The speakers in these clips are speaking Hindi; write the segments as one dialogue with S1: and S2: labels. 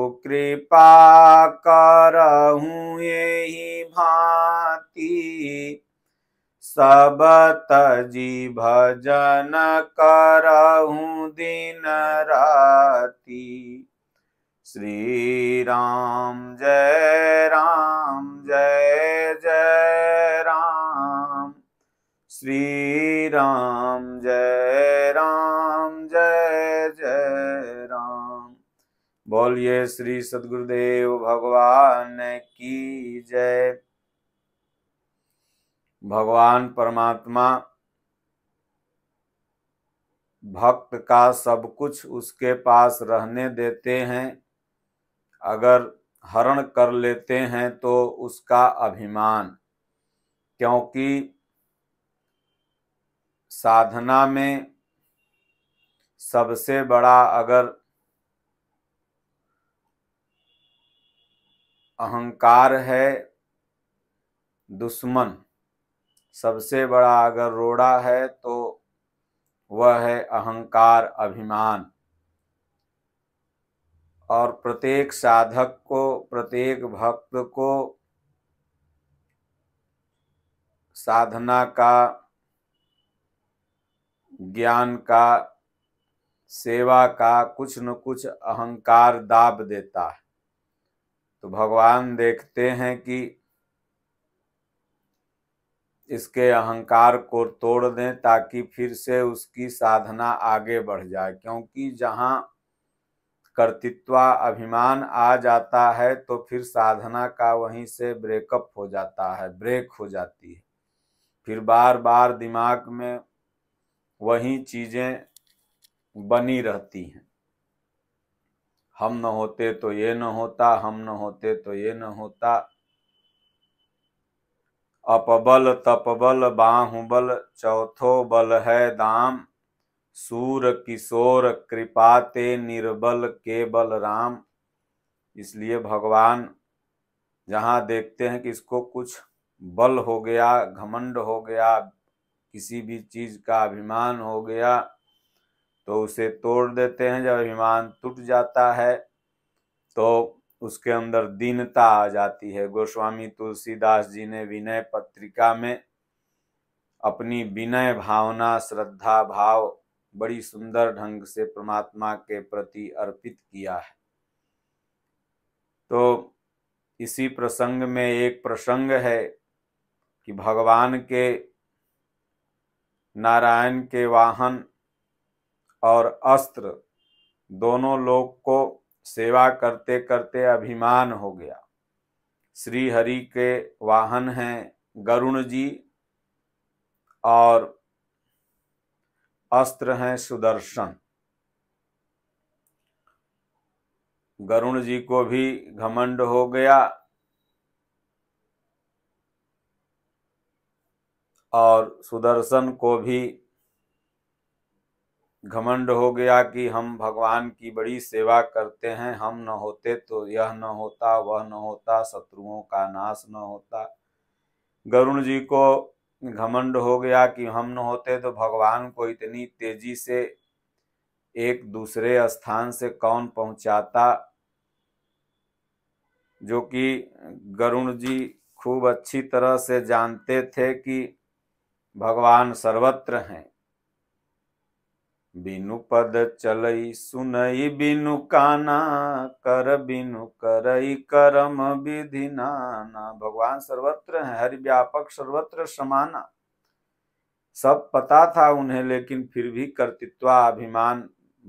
S1: कृपा करहूँ यही भांति सब जी भजन करहूँ दिन राति श्री राम जय राम जय जय राम श्री राम जय राम जय जय बोलिए श्री सदगुरुदेव भगवान की जय भगवान परमात्मा भक्त का सब कुछ उसके पास रहने देते हैं अगर हरण कर लेते हैं तो उसका अभिमान क्योंकि साधना में सबसे बड़ा अगर अहंकार है दुश्मन सबसे बड़ा अगर रोड़ा है तो वह है अहंकार अभिमान और प्रत्येक साधक को प्रत्येक भक्त को साधना का ज्ञान का सेवा का कुछ न कुछ अहंकार दाब देता है तो भगवान देखते हैं कि इसके अहंकार को तोड़ दें ताकि फिर से उसकी साधना आगे बढ़ जाए क्योंकि जहाँ कर्तृत्व अभिमान आ जाता है तो फिर साधना का वहीं से ब्रेकअप हो जाता है ब्रेक हो जाती है फिर बार बार दिमाग में वही चीज़ें बनी रहती हैं हम न होते तो ये न होता हम न होते तो ये न होता अपबल तपबल बाहुबल चौथो बल है दाम सूर किशोर कृपाते निर्बल के बल राम इसलिए भगवान जहाँ देखते हैं कि इसको कुछ बल हो गया घमंड हो गया किसी भी चीज़ का अभिमान हो गया तो उसे तोड़ देते हैं जब अभिमान टूट जाता है तो उसके अंदर दीनता आ जाती है गोस्वामी तुलसीदास जी ने विनय पत्रिका में अपनी विनय भावना श्रद्धा भाव बड़ी सुंदर ढंग से परमात्मा के प्रति अर्पित किया है तो इसी प्रसंग में एक प्रसंग है कि भगवान के नारायण के वाहन और अस्त्र दोनों लोग को सेवा करते करते अभिमान हो गया श्री हरि के वाहन हैं गरुण जी और अस्त्र हैं सुदर्शन गरुण जी को भी घमंड हो गया और सुदर्शन को भी घमंड हो गया कि हम भगवान की बड़ी सेवा करते हैं हम न होते तो यह न होता वह न होता शत्रुओं का नाश न होता गरुण जी को घमंड हो गया कि हम न होते तो भगवान को इतनी तेजी से एक दूसरे स्थान से कौन पहुंचाता जो कि गरुण जी खूब अच्छी तरह से जानते थे कि भगवान सर्वत्र हैं बिनु पद चलई सुनई बिनु काना कर बिनु करई करम विधि नाना भगवान सर्वत्र है हरि व्यापक सर्वत्र समाना सब पता था उन्हें लेकिन फिर भी कर्तृत्व अभिमान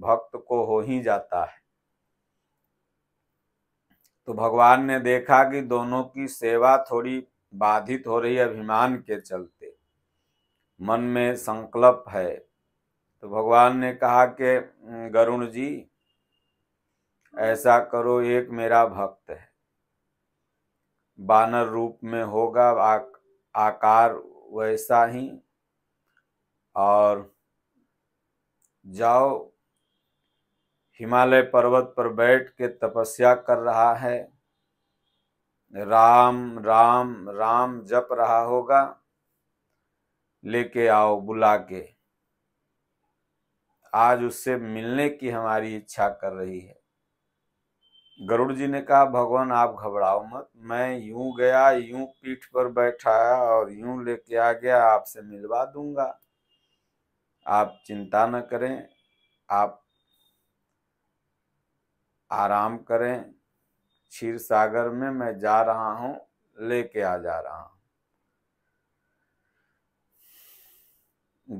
S1: भक्त को हो ही जाता है तो भगवान ने देखा कि दोनों की सेवा थोड़ी बाधित हो रही अभिमान के चलते मन में संकल्प है तो भगवान ने कहा कि गरुण जी ऐसा करो एक मेरा भक्त है बानर रूप में होगा आ, आकार वैसा ही और जाओ हिमालय पर्वत पर बैठ के तपस्या कर रहा है राम राम राम जप रहा होगा लेके आओ बुला के आज उससे मिलने की हमारी इच्छा कर रही है गरुड़ जी ने कहा भगवान आप घबराओ मत मैं यूं गया यूं पीठ पर बैठाया और यूं लेके आ गया आपसे मिलवा दूंगा आप चिंता न करें आप आराम करें क्षीर सागर में मैं जा रहा हूं लेके आ जा रहा हूं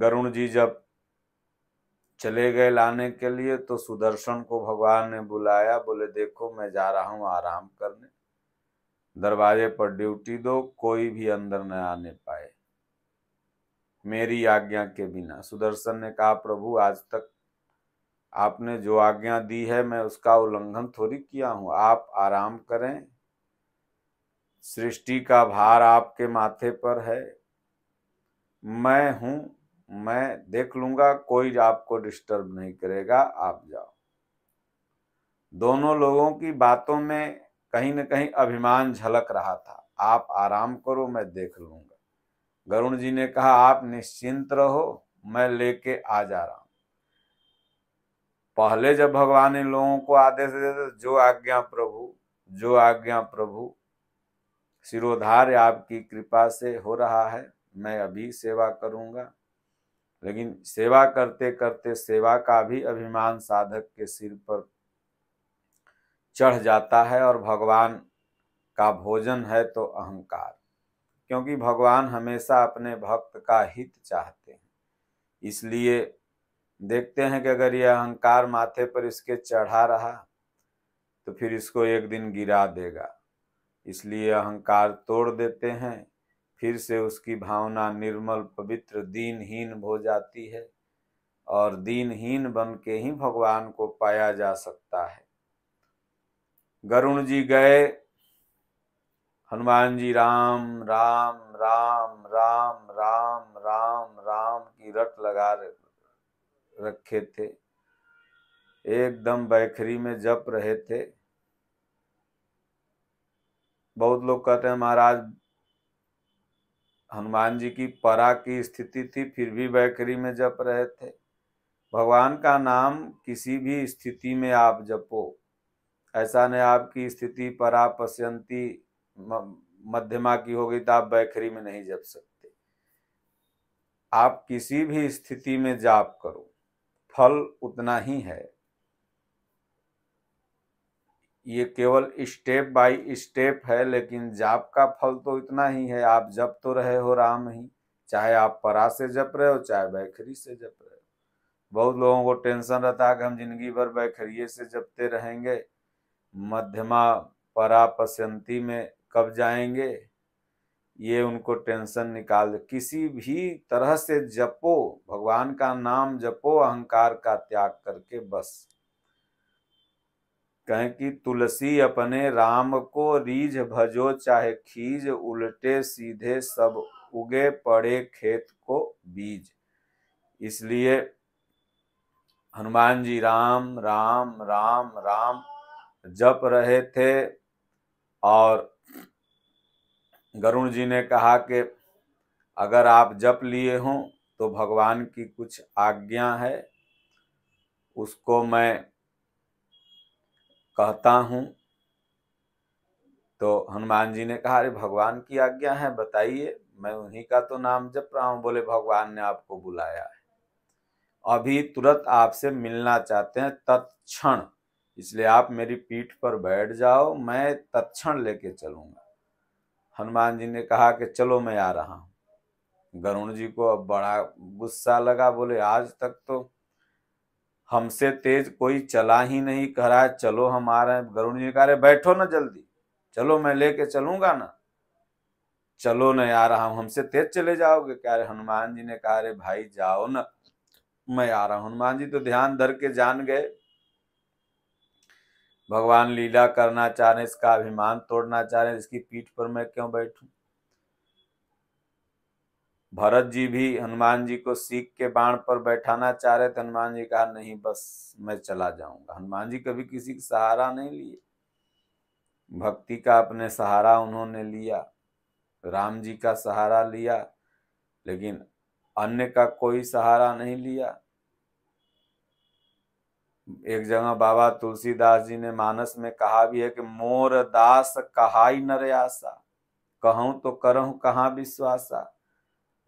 S1: गरुण जी जब चले गए लाने के लिए तो सुदर्शन को भगवान ने बुलाया बोले देखो मैं जा रहा हूँ आराम करने दरवाजे पर ड्यूटी दो कोई भी अंदर न आने पाए मेरी आज्ञा के बिना सुदर्शन ने कहा प्रभु आज तक आपने जो आज्ञा दी है मैं उसका उल्लंघन थोड़ी किया हूँ आप आराम करें सृष्टि का भार आपके माथे पर है मैं हूँ मैं देख लूंगा कोई आपको डिस्टर्ब नहीं करेगा आप जाओ दोनों लोगों की बातों में कहीं न कहीं अभिमान झलक रहा था आप आराम करो मैं देख लूंगा गरुण जी ने कहा आप निश्चिंत रहो मैं लेके आ जा रहा हूं पहले जब भगवान इन लोगों को आदेश देते जो आज्ञा प्रभु जो आज्ञा प्रभु शिरोधार्य आपकी कृपा से हो रहा है मैं अभी सेवा करूंगा लेकिन सेवा करते करते सेवा का भी अभिमान साधक के सिर पर चढ़ जाता है और भगवान का भोजन है तो अहंकार क्योंकि भगवान हमेशा अपने भक्त का हित चाहते हैं इसलिए देखते हैं कि अगर यह अहंकार माथे पर इसके चढ़ा रहा तो फिर इसको एक दिन गिरा देगा इसलिए अहंकार तोड़ देते हैं फिर से उसकी भावना निर्मल पवित्र दीनहीन हो जाती है और दीनहीन बन के ही भगवान को पाया जा सकता है गरुण जी गए हनुमान जी राम राम राम राम राम राम राम की रट लगा रखे थे एकदम बैखरी में जप रहे थे बहुत लोग कहते हैं महाराज हनुमान जी की परा की स्थिति थी फिर भी बैखरी में जप रहे थे भगवान का नाम किसी भी स्थिति में आप जपो ऐसा नहीं आपकी स्थिति परा पश्यंती मध्यमा की होगी तो आप बैखरी में नहीं जप सकते आप किसी भी स्थिति में जाप करो फल उतना ही है ये केवल स्टेप बाय स्टेप है लेकिन जाप का फल तो इतना ही है आप जप तो रहे हो राम ही चाहे आप परा से जप रहे हो चाहे बैखरी से जप रहे हो बहुत लोगों को टेंशन रहता है कि हम जिंदगी भर बैखरिए से जपते रहेंगे मध्यमा परा पसंती में कब जाएंगे ये उनको टेंशन निकाल दे किसी भी तरह से जपो भगवान का नाम जपो अहंकार का त्याग करके बस कहें कि तुलसी अपने राम को रीझ भजो चाहे खीज उल्टे सीधे सब उगे पड़े खेत को बीज इसलिए हनुमान जी राम राम राम राम जप रहे थे और गरुण जी ने कहा कि अगर आप जप लिए हों तो भगवान की कुछ आज्ञा है उसको मैं कहता हूँ तो हनुमान जी ने कहा अरे भगवान की आज्ञा है बताइए मैं उन्हीं का तो नाम जप रहा हूँ बोले भगवान ने आपको बुलाया है अभी तुरंत आपसे मिलना चाहते हैं तत्क्षण इसलिए आप मेरी पीठ पर बैठ जाओ मैं तत्क्षण लेके चलूंगा हनुमान जी ने कहा कि चलो मैं आ रहा हूँ गरुण जी को अब बड़ा गुस्सा लगा बोले आज तक तो हमसे तेज कोई चला ही नहीं कह रहा है चलो हम आ रहे हैं गरुण जी कह रहे बैठो ना जल्दी चलो मैं लेके चलूंगा ना चलो नहीं आ रहा हूं हमसे तेज चले जाओगे कह रहे हनुमान जी ने कहा भाई जाओ ना मैं आ रहा हूं हनुमान जी तो ध्यान धर के जान गए भगवान लीला करना चाह रहे इसका अभिमान तोड़ना चाह रहे इसकी पीठ पर मैं क्यों बैठूं भरत जी भी हनुमान जी को सीख के बाण पर बैठाना चाह रहे थे हनुमान जी कहा नहीं बस मैं चला जाऊंगा हनुमान जी कभी किसी का सहारा नहीं लिए भक्ति का अपने सहारा उन्होंने लिया राम जी का सहारा लिया लेकिन अन्य का कोई सहारा नहीं लिया एक जगह बाबा तुलसीदास जी ने मानस में कहा भी है कि मोर दास कहा नरे आशा कहूं तो करहूं कहाँ विश्वासा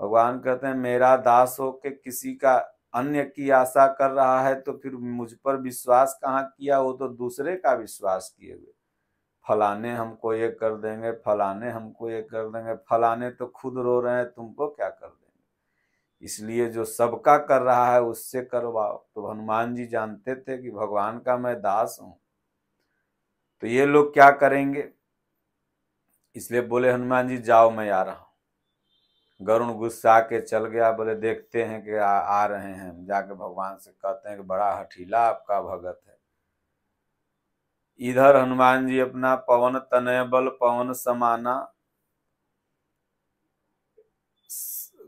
S1: भगवान कहते हैं मेरा दास हो के किसी का अन्य की आशा कर रहा है तो फिर मुझ पर विश्वास कहाँ किया वो तो दूसरे का विश्वास किए हुए फलाने हमको ये कर देंगे फलाने हमको ये कर देंगे फलाने तो खुद रो रहे हैं तुमको क्या कर देंगे इसलिए जो सबका कर रहा है उससे करवाओ तो हनुमान जी जानते थे कि भगवान का मैं दास हूँ तो ये लोग क्या करेंगे इसलिए बोले हनुमान जी जाओ मैं आ रहा हूँ गरुण गुस्सा के चल गया बोले देखते हैं कि आ, आ रहे हैं हम जाके भगवान से कहते हैं कि बड़ा हठीला आपका भगत है इधर हनुमान जी अपना पवन तनय बल पवन समाना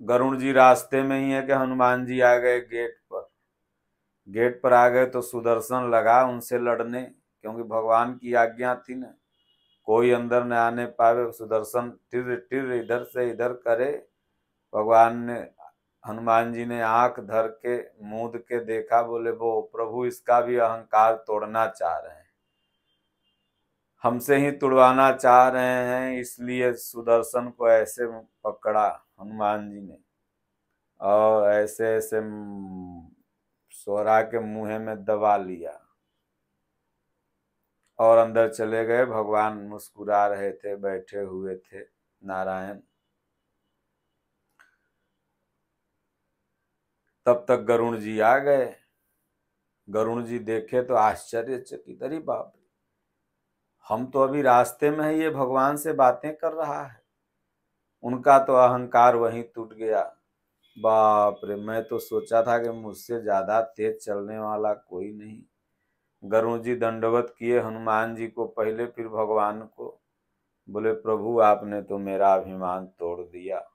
S1: गरुण जी रास्ते में ही है कि हनुमान जी आ गए गेट पर गेट पर आ गए तो सुदर्शन लगा उनसे लड़ने क्योंकि भगवान की आज्ञा थी ना कोई अंदर न आने पावे सुदर्शन टिर टिर इधर से इधर करे भगवान ने हनुमान जी ने आंख धर के मूद के देखा बोले वो प्रभु इसका भी अहंकार तोड़ना चाह रहे हैं हमसे ही तुड़वाना चाह रहे हैं इसलिए सुदर्शन को ऐसे पकड़ा हनुमान जी ने और ऐसे ऐसे सोरा के मुंह में दबा लिया और अंदर चले गए भगवान मुस्कुरा रहे थे बैठे हुए थे नारायण तब तक गरुण जी आ गए गरुण जी देखे तो आश्चर्य चकित अरे बाप हम तो अभी रास्ते में ही ये भगवान से बातें कर रहा है उनका तो अहंकार वहीं टूट गया बाप रे मैं तो सोचा था कि मुझसे ज्यादा तेज चलने वाला कोई नहीं गरुण जी दंडवत किए हनुमान जी को पहले फिर भगवान को बोले प्रभु आपने तो मेरा अभिमान तोड़ दिया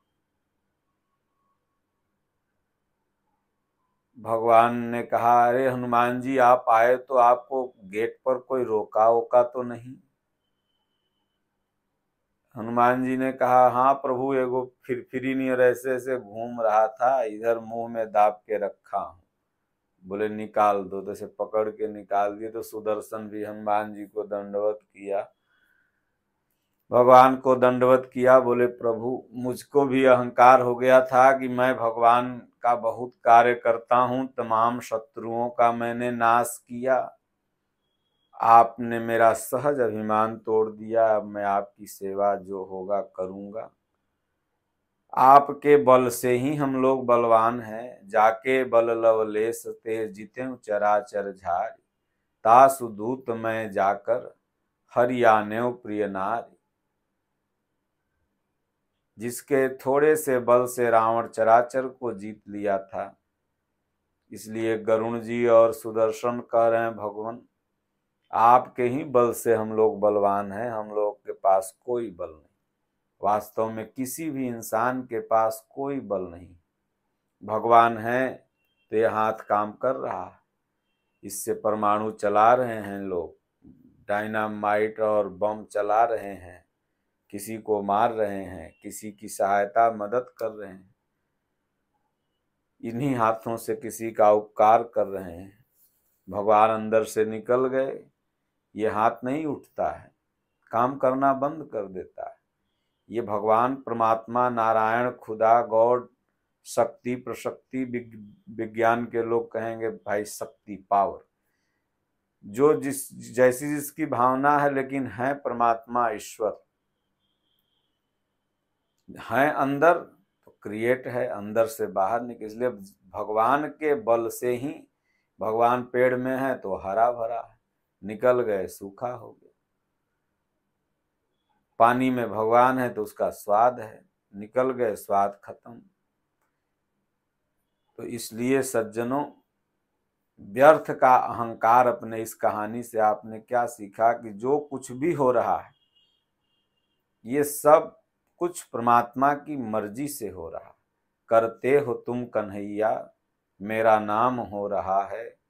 S1: भगवान ने कहा अरे हनुमान जी आप आए तो आपको गेट पर कोई रोका ओका तो नहीं हनुमान जी ने कहा हाँ प्रभु एगो फिर फिरी नहीं और ऐसे ऐसे घूम रहा था इधर मुंह में दाब के रखा हूँ बोले निकाल दो तो से पकड़ के निकाल दिए तो सुदर्शन भी हनुमान जी को दंडवत किया भगवान को दंडवत किया बोले प्रभु मुझको भी अहंकार हो गया था कि मैं भगवान का बहुत कार्य करता हूँ तमाम शत्रुओं का मैंने नाश किया आपने मेरा सहज अभिमान तोड़ दिया अब मैं आपकी सेवा जो होगा करूँगा आपके बल से ही हम लोग बलवान हैं जाके बल लव लवलेस ते जीते झार ता तासुदूत में जाकर हरियाने प्रिय नारी जिसके थोड़े से बल से रावण चराचर को जीत लिया था इसलिए गरुण जी और सुदर्शन कह रहे हैं भगवान आपके ही बल से हम लोग बलवान हैं हम लोग के पास कोई बल नहीं वास्तव में किसी भी इंसान के पास कोई बल नहीं भगवान है तो ये हाथ काम कर रहा इससे परमाणु चला रहे हैं लोग डायनामाइट और बम चला रहे हैं किसी को मार रहे हैं किसी की सहायता मदद कर रहे हैं इन्हीं हाथों से किसी का उपकार कर रहे हैं भगवान अंदर से निकल गए ये हाथ नहीं उठता है काम करना बंद कर देता है ये भगवान परमात्मा नारायण खुदा गॉड शक्ति प्रशक्ति विज्ञान के लोग कहेंगे भाई शक्ति पावर जो जिस जैसी जिसकी भावना है लेकिन है परमात्मा ईश्वर है अंदर तो क्रिएट है अंदर से बाहर निकल इसलिए भगवान के बल से ही भगवान पेड़ में है तो हरा भरा है निकल गए सूखा हो गया पानी में भगवान है तो उसका स्वाद है निकल गए स्वाद खत्म तो इसलिए सज्जनों व्यर्थ का अहंकार अपने इस कहानी से आपने क्या सीखा कि जो कुछ भी हो रहा है ये सब कुछ परमात्मा की मर्जी से हो रहा करते हो तुम कन्हैया मेरा नाम हो रहा है